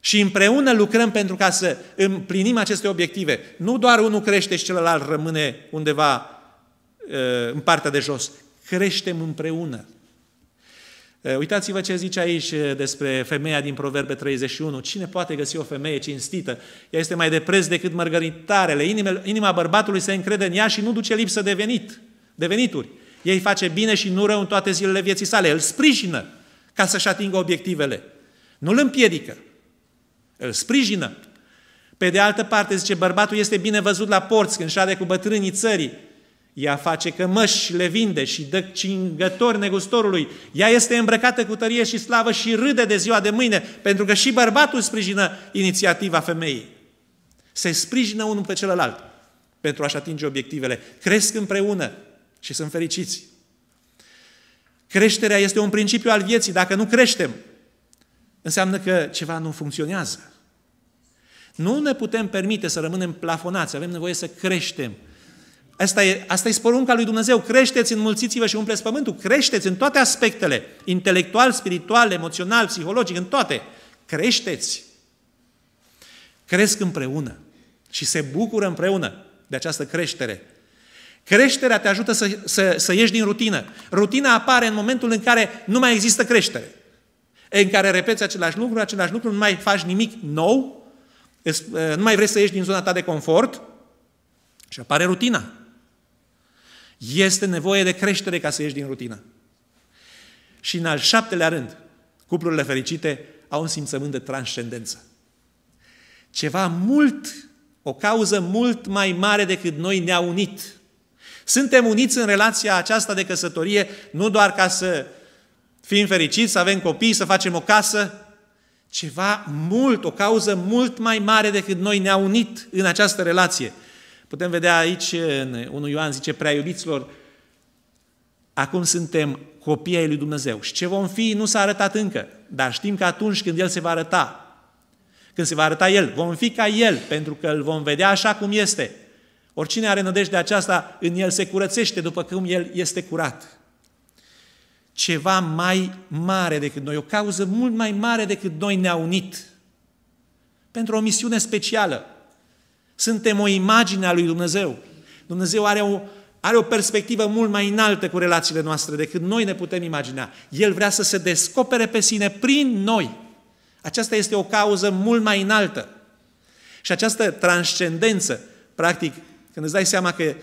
Și împreună lucrăm pentru ca să împlinim aceste obiective. Nu doar unul crește și celălalt rămâne undeva uh, în partea de jos. Creștem împreună. Eh, uitați-vă ce zice aici eh, despre femeia din Proverbe 31. Cine poate găsi o femeie cinstită? Ea este mai de preț decât mărgăritarele. Inima, inima bărbatului se încrede în ea și nu duce lipsă de, venit, de venituri. Ei face bine și nu rău în toate zilele vieții sale. Îl sprijină ca să-și atingă obiectivele. Nu îl împiedică. Îl sprijină. Pe de altă parte, zice, bărbatul este bine văzut la porți când șade cu bătrânii țării ea face cămăși, le vinde și dă cingători negustorului. Ea este îmbrăcată cu tărie și slavă și râde de ziua de mâine, pentru că și bărbatul sprijină inițiativa femeii. Se sprijină unul pe celălalt pentru a-și atinge obiectivele. Cresc împreună și sunt fericiți. Creșterea este un principiu al vieții. Dacă nu creștem, înseamnă că ceva nu funcționează. Nu ne putem permite să rămânem plafonați, avem nevoie să creștem Asta e, asta e sporunca lui Dumnezeu. Creșteți, înmulțiți-vă și umpleți pământul. Creșteți în toate aspectele, intelectual, spiritual, emoțional, psihologic, în toate. Creșteți. Cresc împreună și se bucură împreună de această creștere. Creșterea te ajută să, să, să ieși din rutină. Rutina apare în momentul în care nu mai există creștere. În care repeți același lucru, același lucru, nu mai faci nimic nou, uh, nu mai vrei să ieși din zona ta de confort și apare rutina. Este nevoie de creștere ca să ieși din rutină. Și în al șaptelea rând, cuplurile fericite au un simțământ de transcendență. Ceva mult, o cauză mult mai mare decât noi ne-a unit. Suntem uniți în relația aceasta de căsătorie nu doar ca să fim fericiți, să avem copii, să facem o casă, ceva mult, o cauză mult mai mare decât noi ne-a unit în această relație – Putem vedea aici, în 1 Ioan zice, prea iubiților, acum suntem copii ai lui Dumnezeu. Și ce vom fi nu s-a arătat încă, dar știm că atunci când El se va arăta, când se va arăta El, vom fi ca El, pentru că îl vom vedea așa cum este. Oricine are de aceasta, în El se curățește după cum El este curat. Ceva mai mare decât noi, o cauză mult mai mare decât noi ne-a unit. Pentru o misiune specială, suntem o imagine a lui Dumnezeu. Dumnezeu are o, are o perspectivă mult mai înaltă cu relațiile noastre decât noi ne putem imagina. El vrea să se descopere pe sine prin noi. Aceasta este o cauză mult mai înaltă. Și această transcendență, practic, când îți dai seama că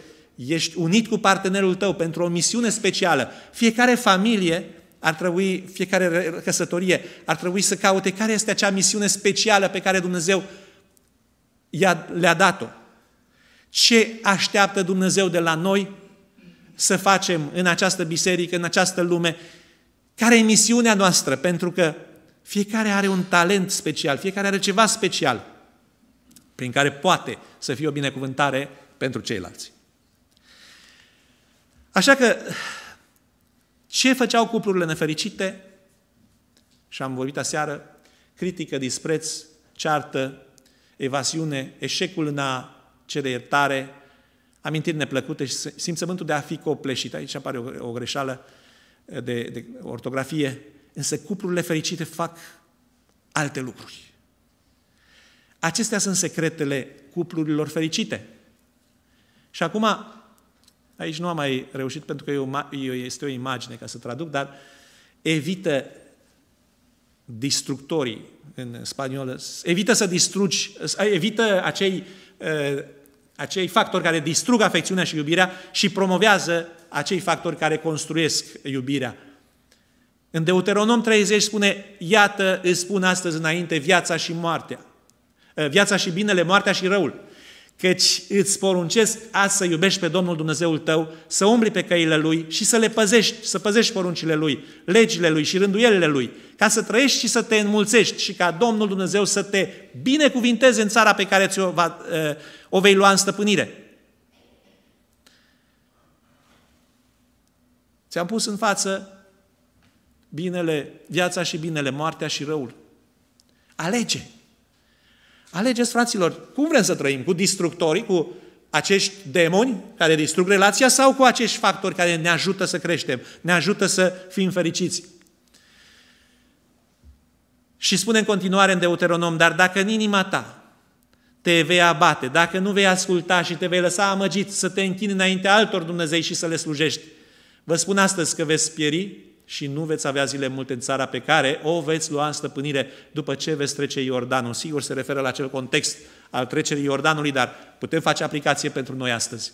ești unit cu partenerul tău pentru o misiune specială, fiecare familie ar trebui, fiecare căsătorie ar trebui să caute care este acea misiune specială pe care Dumnezeu le-a dat-o. Ce așteaptă Dumnezeu de la noi să facem în această biserică, în această lume? Care e misiunea noastră? Pentru că fiecare are un talent special, fiecare are ceva special prin care poate să fie o binecuvântare pentru ceilalți. Așa că, ce făceau cuplurile nefericite? Și am vorbit aseară, critică, dispreț, ceartă, evasiune, eșecul în a cere iertare, amintiri neplăcute și simțământul de a fi copleșit. Aici apare o, o greșeală eh, de, de ortografie, însă cuplurile fericite fac alte lucruri. Acestea sunt secretele cuplurilor fericite. Și acum, aici nu am mai reușit pentru că eu, este o imagine ca să traduc, dar evită distructorii în spaniolă, evită să distrugi, evită acei, acei factori care distrug afecțiunea și iubirea și promovează acei factori care construiesc iubirea. În Deuteronom 30 spune, iată, îți spun astăzi înainte viața și moartea. Viața și binele, moartea și răul căci îți poruncesc azi să iubești pe Domnul Dumnezeul tău, să umbli pe căile Lui și să le păzești, să păzești poruncile Lui, legile Lui și rânduielile Lui, ca să trăiești și să te înmulțești și ca Domnul Dumnezeu să te binecuvinteze în țara pe care ți-o va, eh, o vei lua în stăpânire. Ți-am pus în față binele, viața și binele, moartea și răul. Alege! Alegeți, fraților, cum vrem să trăim? Cu distructorii, cu acești demoni care distrug relația sau cu acești factori care ne ajută să creștem, ne ajută să fim fericiți? Și spune în continuare în Deuteronom, dar dacă în inima ta te vei abate, dacă nu vei asculta și te vei lăsa amăgit să te închini înainte altor Dumnezei și să le slujești, vă spun astăzi că veți pieri și nu veți avea zile multe în țara pe care o veți lua în stăpânire după ce veți trece Iordanul. Sigur se referă la acel context al trecerii Iordanului, dar putem face aplicație pentru noi astăzi.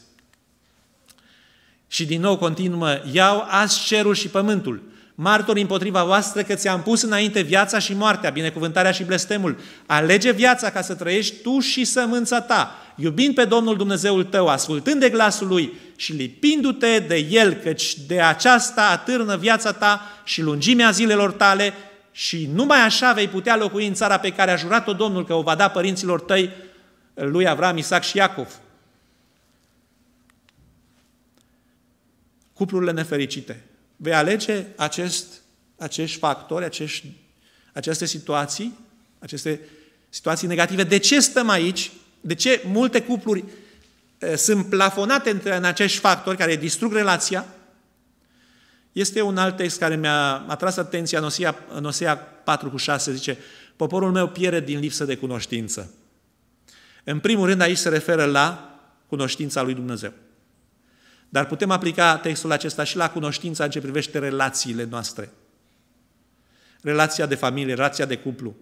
Și din nou continuă, iau azi cerul și pământul martori împotriva voastră că ți-am pus înainte viața și moartea, binecuvântarea și blestemul. Alege viața ca să trăiești tu și sămânța ta, iubind pe Domnul Dumnezeul tău, ascultând de glasul Lui și lipindu-te de El, căci de aceasta atârnă viața ta și lungimea zilelor tale și numai așa vei putea locui în țara pe care a jurat-o Domnul că o va da părinților tăi, lui Avram, Isaac și Iacov. Cuplurile nefericite – Vei alege acest, acești factori, acești, aceste situații, aceste situații negative. De ce stăm aici? De ce multe cupluri eh, sunt plafonate în acești factori care distrug relația? Este un alt text care mi-a atras atenția în Osea, în Osea 4 cu 6, zice Poporul meu pierde din lipsă de cunoștință. În primul rând aici se referă la cunoștința lui Dumnezeu. Dar putem aplica textul acesta și la cunoștința în ce privește relațiile noastre. Relația de familie, relația de cuplu.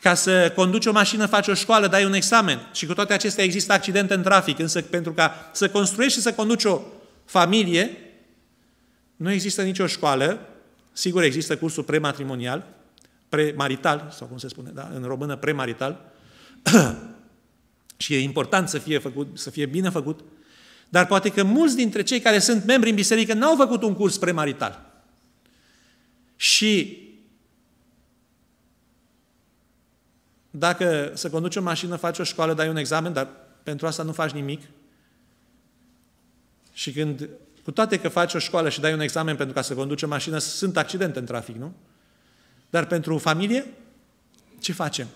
Ca să conduci o mașină, faci o școală, dai un examen și cu toate acestea există accidente în trafic, însă pentru ca să construiești și să conduci o familie, nu există nicio școală, sigur există cursul prematrimonial, premarital, sau cum se spune, da? în română premarital, și e important să fie, făcut, să fie bine făcut, dar poate că mulți dintre cei care sunt membri în biserică n-au făcut un curs premarital. Și dacă să conduci o mașină, faci o școală, dai un examen, dar pentru asta nu faci nimic. Și când, cu toate că faci o școală și dai un examen pentru ca să conduci o mașină, sunt accidente în trafic, nu? Dar pentru familie, ce facem?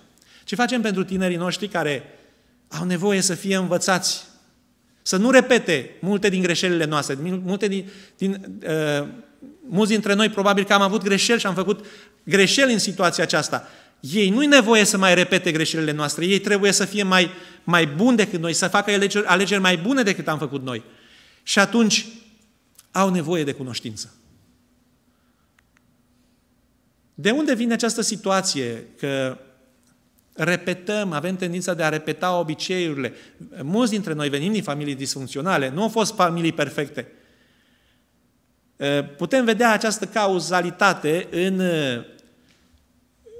Ce facem pentru tinerii noștri care au nevoie să fie învățați să nu repete multe din greșelile noastre. Multe din, din, uh, mulți dintre noi probabil că am avut greșeli și am făcut greșeli în situația aceasta. Ei nu-i nevoie să mai repete greșelile noastre, ei trebuie să fie mai, mai buni decât noi, să facă alegeri, alegeri mai bune decât am făcut noi. Și atunci au nevoie de cunoștință. De unde vine această situație că repetăm, avem tendința de a repeta obiceiurile. Mulți dintre noi venim din familii disfuncționale, nu au fost familii perfecte. Putem vedea această cauzalitate în,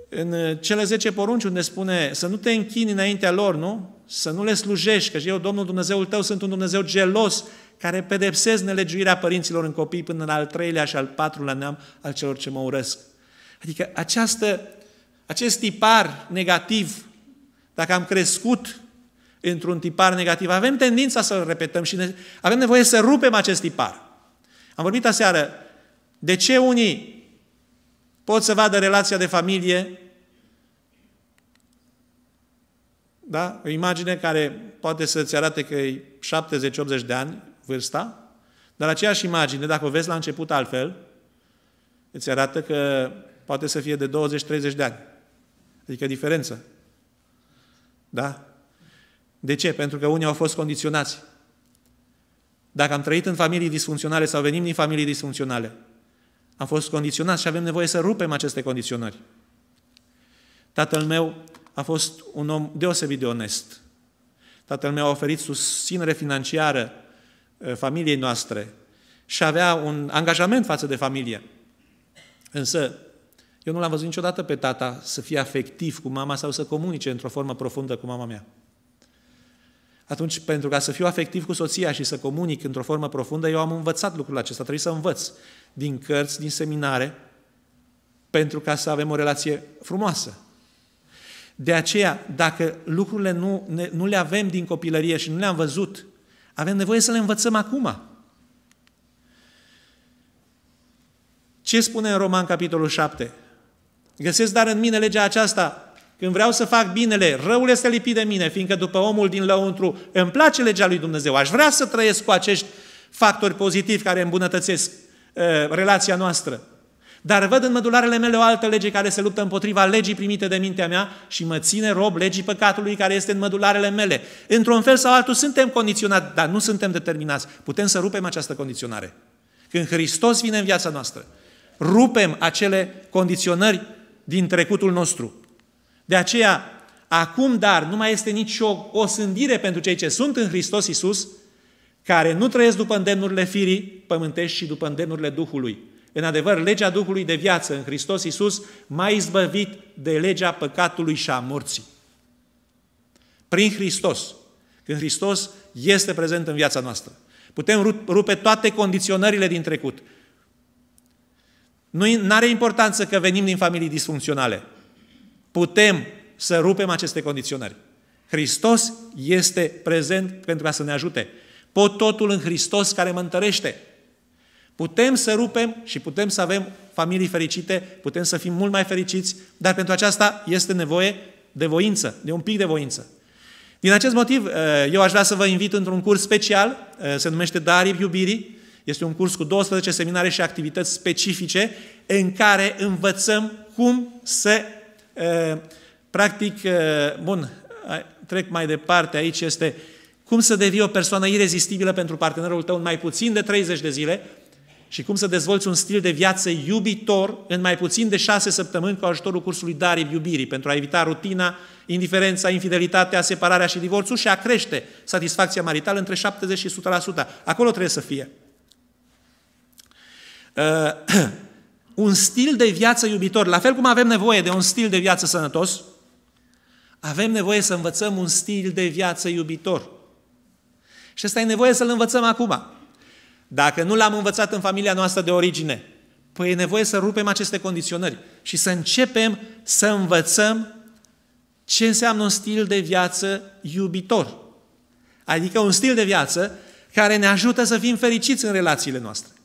în cele 10 porunci unde spune să nu te închini înaintea lor, nu? Să nu le slujești, că eu, Domnul Dumnezeul tău, sunt un Dumnezeu gelos care pedepsez nelegiuirea părinților în copii până la al treilea și al patrulea neam al celor ce mă urăsc. Adică această acest tipar negativ, dacă am crescut într-un tipar negativ, avem tendința să-l repetăm și ne, avem nevoie să rupem acest tipar. Am vorbit aseară de ce unii pot să vadă relația de familie, da? o imagine care poate să-ți arate că e 70-80 de ani vârsta, dar aceeași imagine, dacă o vezi la început altfel, îți arată că poate să fie de 20-30 de ani. Adică diferență. Da? De ce? Pentru că unii au fost condiționați. Dacă am trăit în familii disfuncționale sau venim din familii disfuncționale, am fost condiționați și avem nevoie să rupem aceste condiționări. Tatăl meu a fost un om deosebit de onest. Tatăl meu a oferit susținere financiară eh, familiei noastre și avea un angajament față de familie. Însă, eu nu l-am văzut niciodată pe tata să fie afectiv cu mama sau să comunice într-o formă profundă cu mama mea. Atunci, pentru ca să fiu afectiv cu soția și să comunic într-o formă profundă, eu am învățat lucrul acesta, trebuie să învăț din cărți, din seminare, pentru ca să avem o relație frumoasă. De aceea, dacă lucrurile nu, ne, nu le avem din copilărie și nu le-am văzut, avem nevoie să le învățăm acum. Ce spune în Roman, capitolul 7? Găsesc dar în mine legea aceasta. Când vreau să fac binele, răul este lipit de mine, fiindcă după omul din lăuntru îmi place legea lui Dumnezeu. Aș vrea să trăiesc cu acești factori pozitivi care îmbunătățesc uh, relația noastră. Dar văd în mădularele mele o altă lege care se luptă împotriva legii primite de mintea mea și mă ține rob legii păcatului care este în mădularele mele. Într-un fel sau altul suntem condiționați, dar nu suntem determinați. Putem să rupem această condiționare. Când Hristos vine în viața noastră, rupem acele condiționări din trecutul nostru. De aceea, acum, dar, nu mai este nici o osândire pentru cei ce sunt în Hristos Iisus, care nu trăiesc după îndemnurile firii pământești, și după îndemnurile Duhului. În adevăr, legea Duhului de viață în Hristos Iisus m-a izbăvit de legea păcatului și a morții. Prin Hristos, când Hristos este prezent în viața noastră, putem rupe toate condiționările din trecut, nu are importanță că venim din familii disfuncționale. Putem să rupem aceste condiționări. Hristos este prezent pentru a să ne ajute. Pot totul în Hristos care mă întărește. Putem să rupem și putem să avem familii fericite, putem să fim mult mai fericiți, dar pentru aceasta este nevoie de voință, de un pic de voință. Din acest motiv, eh, eu aș vrea să vă invit într-un curs special, eh, se numește Darii Iubirii, este un curs cu 12 seminare și activități specifice în care învățăm cum să, practic, bun, trec mai departe, aici este cum să devii o persoană irezistibilă pentru partenerul tău în mai puțin de 30 de zile și cum să dezvolți un stil de viață iubitor în mai puțin de 6 săptămâni cu ajutorul cursului Darii Iubirii pentru a evita rutina, indiferența, infidelitatea, separarea și divorțul și a crește satisfacția maritală între 70 și 100%. Acolo trebuie să fie. Uh, un stil de viață iubitor. La fel cum avem nevoie de un stil de viață sănătos, avem nevoie să învățăm un stil de viață iubitor. Și ăsta e nevoie să-l învățăm acum. Dacă nu l-am învățat în familia noastră de origine, păi e nevoie să rupem aceste condiționări și să începem să învățăm ce înseamnă un stil de viață iubitor. Adică un stil de viață care ne ajută să fim fericiți în relațiile noastre.